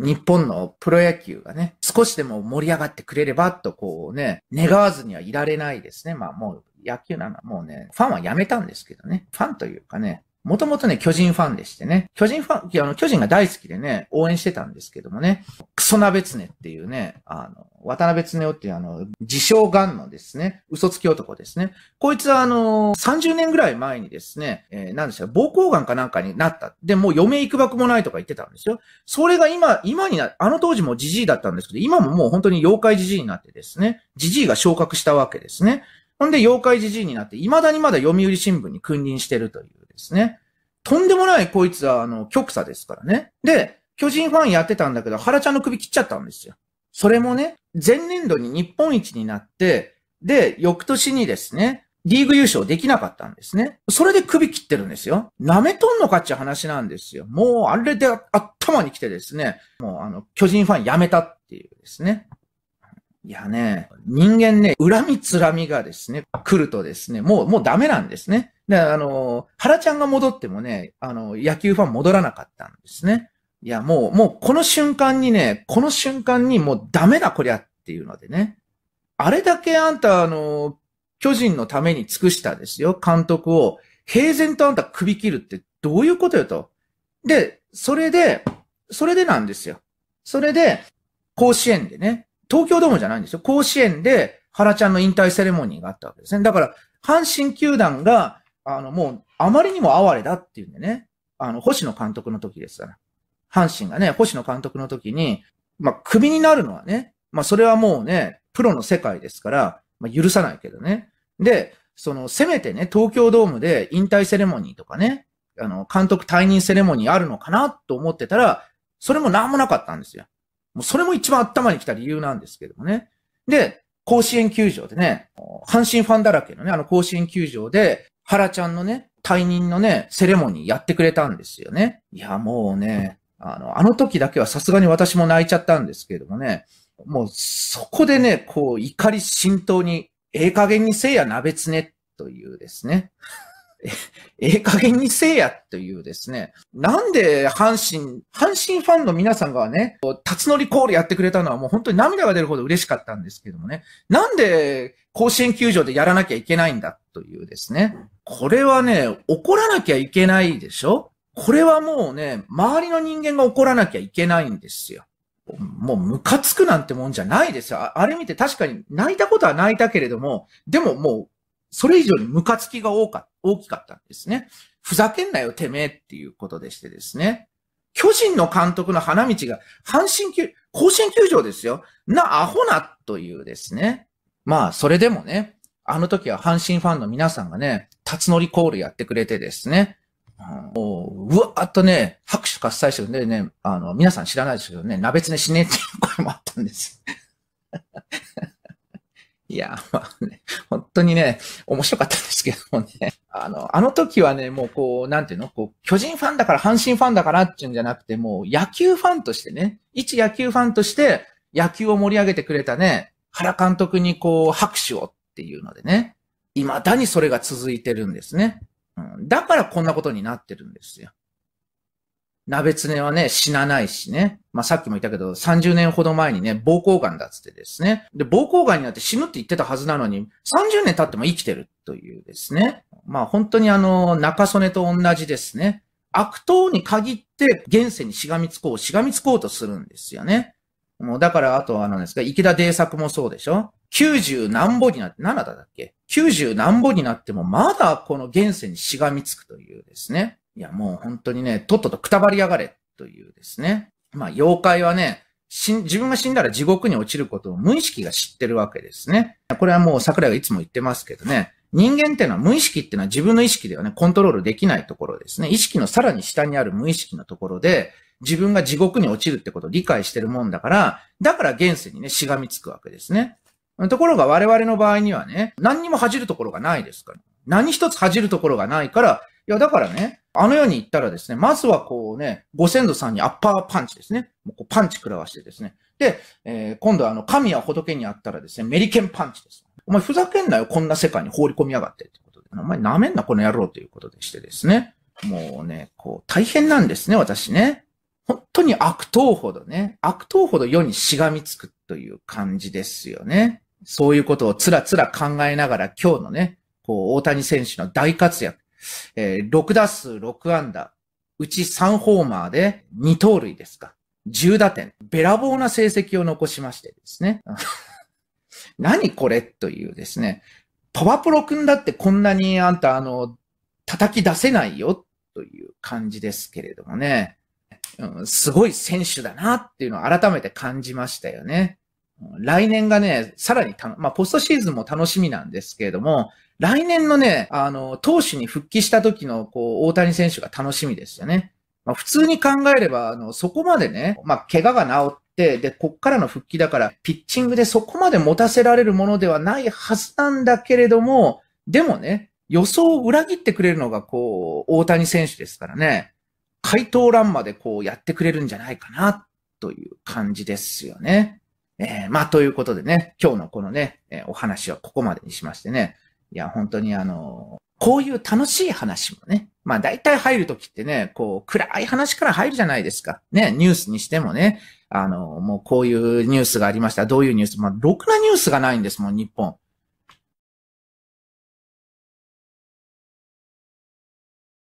日本のプロ野球がね、少しでも盛り上がってくれればとこうね、願わずにはいられないですね。まあもう野球ならもうね、ファンはやめたんですけどね。ファンというかね、もともとね、巨人ファンでしてね。巨人ファン、あの、巨人が大好きでね、応援してたんですけどもね、クソナベツネっていうね、あの、渡辺つねおっていうあの、自称ガンのですね、嘘つき男ですね。こいつはあの、30年ぐらい前にですね、えー、なんでした膀胱癌かなんかになった。で、もう嫁行くばくもないとか言ってたんですよ。それが今、今にな、あの当時もじじいだったんですけど、今ももう本当に妖怪じじいになってですね、じじいが昇格したわけですね。ほんで、妖怪ジじいになって、未だにまだ読売新聞に君臨してるという。ですね。とんでもないこいつは、あの、極左ですからね。で、巨人ファンやってたんだけど、原ちゃんの首切っちゃったんですよ。それもね、前年度に日本一になって、で、翌年にですね、リーグ優勝できなかったんですね。それで首切ってるんですよ。舐めとんのかって話なんですよ。もう、あれで頭に来てですね、もう、あの、巨人ファンやめたっていうですね。いやね、人間ね、恨みつらみがですね、来るとですね、もう、もうダメなんですね。で、あの、原ちゃんが戻ってもね、あの、野球ファン戻らなかったんですね。いや、もう、もうこの瞬間にね、この瞬間にもうダメだこりゃっていうのでね。あれだけあんた、あの、巨人のために尽くしたですよ、監督を。平然とあんた首切るってどういうことよと。で、それで、それでなんですよ。それで、甲子園でね、東京ドームじゃないんですよ。甲子園で原ちゃんの引退セレモニーがあったわけですね。だから、阪神球団があの、もう、あまりにも哀れだっていうんでね、あの、星野監督の時ですから。阪神がね、星野監督の時に、まあ、クビになるのはね、まあ、それはもうね、プロの世界ですから、まあ、許さないけどね。で、その、せめてね、東京ドームで引退セレモニーとかね、あの、監督退任セレモニーあるのかなと思ってたら、それもなんもなかったんですよ。もうそれも一番頭に来た理由なんですけどもね。で、甲子園球場でね、阪神ファンだらけのね、あの甲子園球場で、らちゃんのね、退任のね、セレモニーやってくれたんですよね。いや、もうね、あの、あの時だけはさすがに私も泣いちゃったんですけれどもね、もうそこでね、こう、怒り浸透に、ええ加減にせいや鍋つねというですね。ええ加減にせいやというですね。なんで阪神、阪神ファンの皆さんがね、立ち乗りコールやってくれたのはもう本当に涙が出るほど嬉しかったんですけどもね。なんで甲子園球場でやらなきゃいけないんだというですね。これはね、怒らなきゃいけないでしょこれはもうね、周りの人間が怒らなきゃいけないんですよ。もうムカつくなんてもんじゃないですよ。あれ見て確かに泣いたことは泣いたけれども、でももう、それ以上にムカつきが多か大きかったんですね。ふざけんなよ、てめえっていうことでしてですね。巨人の監督の花道が、阪神球、甲子園球場ですよ。な、アホな、というですね。まあ、それでもね、あの時は阪神ファンの皆さんがね、辰ち乗りコールやってくれてですね、もう、うわーっとね、拍手喝采してるんでね、あの、皆さん知らないですけどね、鍋つねしねえっていう声もあったんです。いや、まあね、本当にね、面白かったんですけどもね、あの、あの時はね、もうこう、なんていうの、こう、巨人ファンだから阪神ファンだからっていうんじゃなくて、もう野球ファンとしてね、一野球ファンとして野球を盛り上げてくれたね、原監督にこう、拍手をっていうのでね、未だにそれが続いてるんですね。うん、だからこんなことになってるんですよ。鍋つはね、死なないしね。まあ、さっきも言ったけど、30年ほど前にね、膀胱癌だっつってですね。で、膀胱癌になって死ぬって言ってたはずなのに、30年経っても生きてるというですね。まあ、本当にあの、中曽根と同じですね。悪党に限って現世にしがみつこう、しがみつこうとするんですよね。もうだから、あとはあのですが、池田泥作もそうでしょ90何歩になって、7だっけ ?90 何歩になっても、まだこの現世にしがみつくというですね。いや、もう本当にね、とっととくたばりやがれというですね。まあ、妖怪はね、自分が死んだら地獄に落ちることを無意識が知ってるわけですね。これはもう桜井がいつも言ってますけどね。人間っていうのは無意識っていうのは自分の意識ではね、コントロールできないところですね。意識のさらに下にある無意識のところで、自分が地獄に落ちるってことを理解してるもんだから、だから現世にね、しがみつくわけですね。ところが我々の場合にはね、何にも恥じるところがないですから。何一つ恥じるところがないから、いや、だからね、あの世に行ったらですね、まずはこうね、ご先祖さんにアッパーパンチですね。もうこうパンチ食らわしてですね。で、えー、今度はあの、神や仏にあったらですね、メリケンパンチです。お前ふざけんなよ、こんな世界に放り込みやがってってことで。お前舐めんな、この野郎ということでしてですね。もうね、こう、大変なんですね、私ね。本当に悪党ほどね、悪党ほど世にしがみつくという感じですよね。そういうことをつらつら考えながら今日のね、こう、大谷選手の大活躍。えー、6打数6安打。うち3ホーマーで2盗塁ですか。10打点。べらぼうな成績を残しましてですね。何これというですね。パワプロ君だってこんなにあんたあの、叩き出せないよという感じですけれどもね。うん、すごい選手だなっていうのを改めて感じましたよね。来年がね、さらにた、まあ、ポストシーズンも楽しみなんですけれども、来年のね、あの、投手に復帰した時の、こう、大谷選手が楽しみですよね。まあ、普通に考えれば、あの、そこまでね、まあ、怪我が治って、で、こっからの復帰だから、ピッチングでそこまで持たせられるものではないはずなんだけれども、でもね、予想を裏切ってくれるのが、こう、大谷選手ですからね、回答欄までこうやってくれるんじゃないかな、という感じですよね。えー、まあ、ということでね、今日のこのね、えー、お話はここまでにしましてね、いや、本当にあのー、こういう楽しい話もね、まあ大体入るときってね、こう暗い話から入るじゃないですか。ね、ニュースにしてもね、あのー、もうこういうニュースがありました。どういうニュースまあ、ろくなニュースがないんですもん、日本。